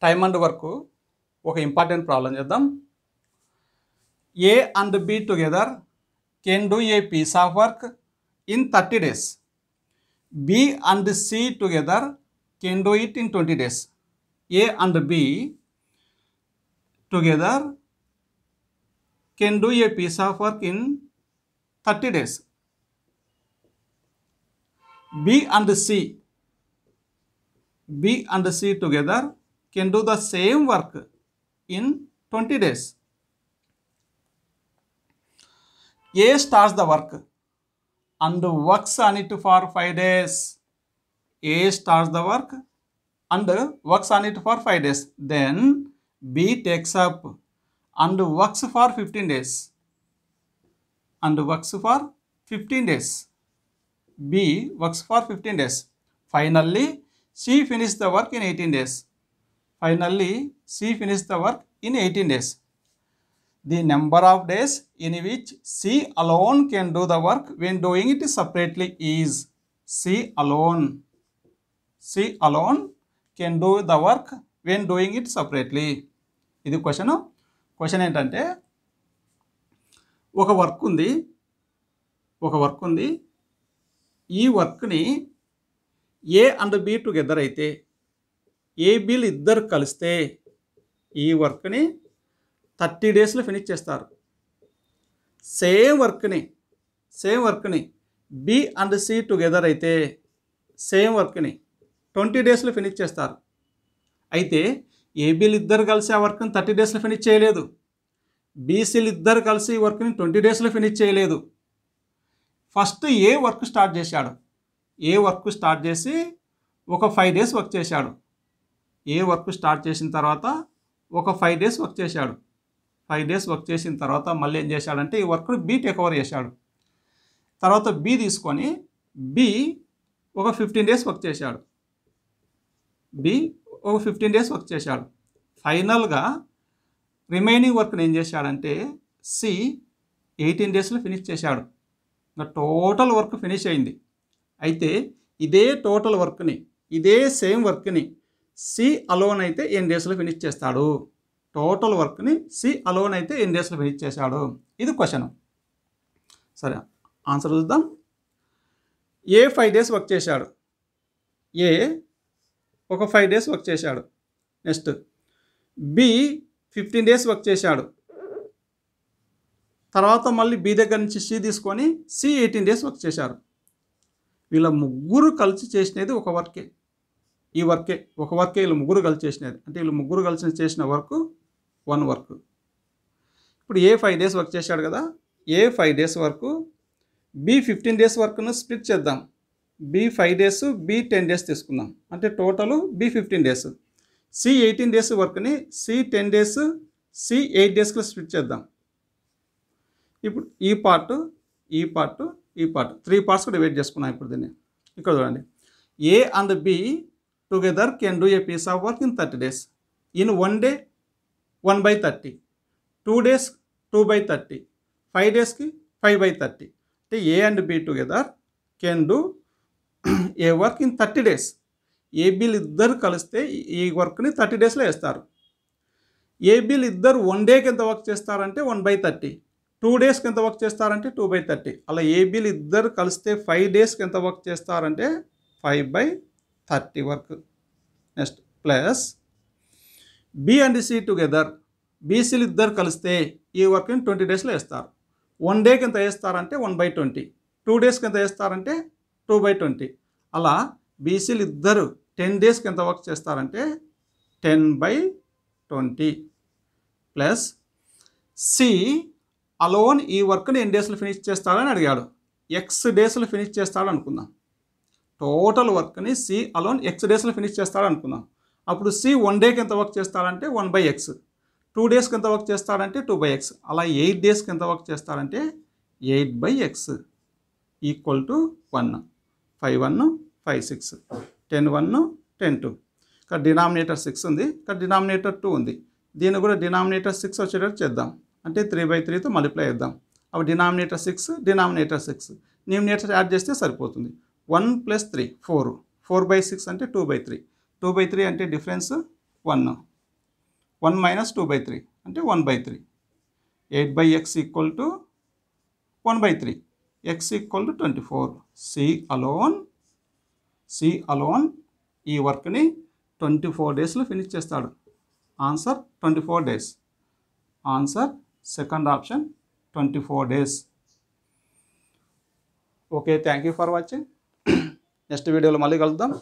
Time and work important problem चाहूं A and B together can do a piece of work in thirty days B and C together can do it in twenty days A and B together can do a piece of work in thirty days B and C B and C together can do the same work in 20 days. A starts the work and works on it for 5 days. A starts the work and works on it for 5 days. Then B takes up and works for 15 days. And works for 15 days. B works for 15 days. Finally, C finishes the work in 18 days. Finally C finish the work in eighteen days the number of days in which C alone can do the work when doing it separately is C alone C alone can do the work when doing it separately ఇది question question ఏంటంటే ఒక work ఉంది ఒక work ఉంది ఈ వర్క్ని ఏ and B together అయితే ఏబీలు ఇద్దరు కలిస్తే ఈ వర్క్ని థర్టీ డేస్లో ఫినిష్ చేస్తారు సేమ్ వర్క్ని సేమ్ వర్క్ని బి అండ్ సి టుగెదర్ అయితే సేమ్ వర్క్ని ట్వంటీ డేస్లో ఫినిష్ చేస్తారు అయితే ఏబీలు ఇద్దరు కలిసి ఆ వర్క్ని థర్టీ డేస్లో ఫినిష్ చేయలేదు బీసీలు ఇద్దరు కలిసి ఈ వర్క్ని ట్వంటీ డేస్లో ఫినిష్ చేయలేదు ఫస్ట్ ఏ వర్క్ స్టార్ట్ చేశాడు ఏ వర్క్ స్టార్ట్ చేసి ఒక ఫైవ్ డేస్ వర్క్ చేశాడు ఏ వర్క్ స్టార్ట్ చేసిన తర్వాత ఒక ఫైవ్ డేస్ వర్క్ చేశాడు ఫైవ్ డేస్ వర్క్ చేసిన తర్వాత మళ్ళీ ఏం చేశాడంటే ఈ వర్క్ బి టేక్ ఓవర్ చేశాడు తర్వాత బి తీసుకొని బి ఒక ఫిఫ్టీన్ డేస్ వర్క్ చేశాడు బి ఒక ఫిఫ్టీన్ డేస్ వర్క్ చేశాడు ఫైనల్గా రిమైనింగ్ వర్క్ని ఏం చేశాడంటే సి ఎయిటీన్ డేస్లో ఫినిష్ చేశాడు ఇంకా టోటల్ వర్క్ ఫినిష్ అయింది అయితే ఇదే టోటల్ వర్క్ని ఇదే సేమ్ వర్క్ని సి అలోన్ అయితే ఎన్ని డేస్లో ఫినిష్ చేస్తాడు టోటల్ వర్క్ని సి అలోన్ అయితే ఎన్ని డేస్లో ఫినిష్ చేశాడు ఇది క్వశ్చన్ సరే ఆన్సర్ చూద్దాం ఏ ఫైవ్ డేస్ వర్క్ చేశాడు ఏ ఒక ఫైవ్ డేస్ వర్క్ చేశాడు next B fifteen days work చేశాడు తర్వాత మళ్ళీ బి దగ్గర నుంచి సి తీసుకొని సి ఎయిటీన్ డేస్ వర్క్ చేశారు వీళ్ళ ముగ్గురు కలిసి చేసినది ఒక వర్కే ఈ వర్కే ఒక వర్కే వీళ్ళు ముగ్గురు కలిసి చేసినది అంటే వీళ్ళు ముగ్గురు కలిసి చేసిన వర్క్ వన్ వర్క్ ఇప్పుడు ఏ ఫైవ్ డేస్ వర్క్ చేశాడు కదా ఏ ఫైవ్ డేస్ వరకు బి ఫిఫ్టీన్ డేస్ వర్క్ను స్ప్లిట్ చేద్దాం B five days B ten days తీసుకుందాం అంటే total B fifteen days C eighteen days వర్క్ని C ten days C eight డేస్కి స్ప్లిట్ చేద్దాం ఇప్పుడు ఈ పార్ట్ ఈ పార్ట్ ఈ పార్ట్ త్రీ పార్ట్స్ కూడా వెయిట్ చేసుకున్నాం ఇప్పుడు దీన్ని ఇక్కడ చూడండి A and B together can do a piece of work in 30 days. In one day, 1 by 30. Two days, 2 by 30. Five days, 5 by 30. The A and B together can do A work in thirty days ఏబీలు ఇద్దరు కలిస్తే ఈ వర్క్ని thirty డేస్లో వేస్తారు ఏబీలు ఇద్దరు one డేకి ఎంత వర్క్ చేస్తారంటే వన్ బై థర్టీ టూ డేస్కి ఎంత వర్క్ చేస్తారంటే టూ బై థర్టీ అలా ఏబీలు ఇద్దరు కలిస్తే ఫైవ్ డేస్కి ఎంత వర్క్ చేస్తారంటే five by thirty work next plus B and C together బీసీలు ఇద్దరు కలిస్తే ఈ వర్క్ని ట్వంటీ డేస్లో వేస్తారు వన్ డేకి ఎంత వేస్తారంటే వన్ బై ట్వంటీ టూ డేస్కి ఎంత వేస్తారంటే టూ బై ట్వంటీ అలా బీసీలు ఇద్దరు టెన్ డేస్కి ఎంత వర్క్ చేస్తారంటే ten by twenty plus C alone ఈ వర్క్ని ఎన్ని డేస్లో ఫినిష్ చేస్తాడని అడిగాడు ఎక్స్ డేస్లో ఫినిష్ చేస్తాడు అనుకుందాం టోటల్ వర్క్ని సి అలోన్ ఎక్స్ డేస్లో ఫినిష్ చేస్తాడు అనుకుందాం అప్పుడు సి వన్ డేకి ఎంత వర్క్ చేస్తాడంటే వన్ బై ఎక్స్ టూ డేస్కి ఎంత వర్క్ చేస్తాడంటే టూ బై ఎక్స్ అలా ఎయిట్ డేస్కి ఎంత వర్క్ చేస్తాడంటే eight by X equal to one five one five six ten one ten two ఇక్కడ డినామినేటర్ సిక్స్ ఉంది ఇక్కడ డినామినేటర్ టూ ఉంది దీన్ని కూడా డినామినేటర్ సిక్స్ వచ్చేటట్టు చేద్దాం అంటే త్రీ బై త్రీతో మల్టిప్లై చేద్దాం అప్పుడు denominator six denominator six numerator add చేస్తే సరిపోతుంది one plus three four four by six అంటే two by three two by three అంటే difference one one minus two by three అంటే one by three eight by X equal to one by three X equal to twenty four C alone C alone ఈ వర్క్ని twenty four డేస్లో finish చేస్తాడు answer twenty four days answer second option twenty four days okay thank you for watching next వీడియోలో మళ్ళీ కలుద్దాం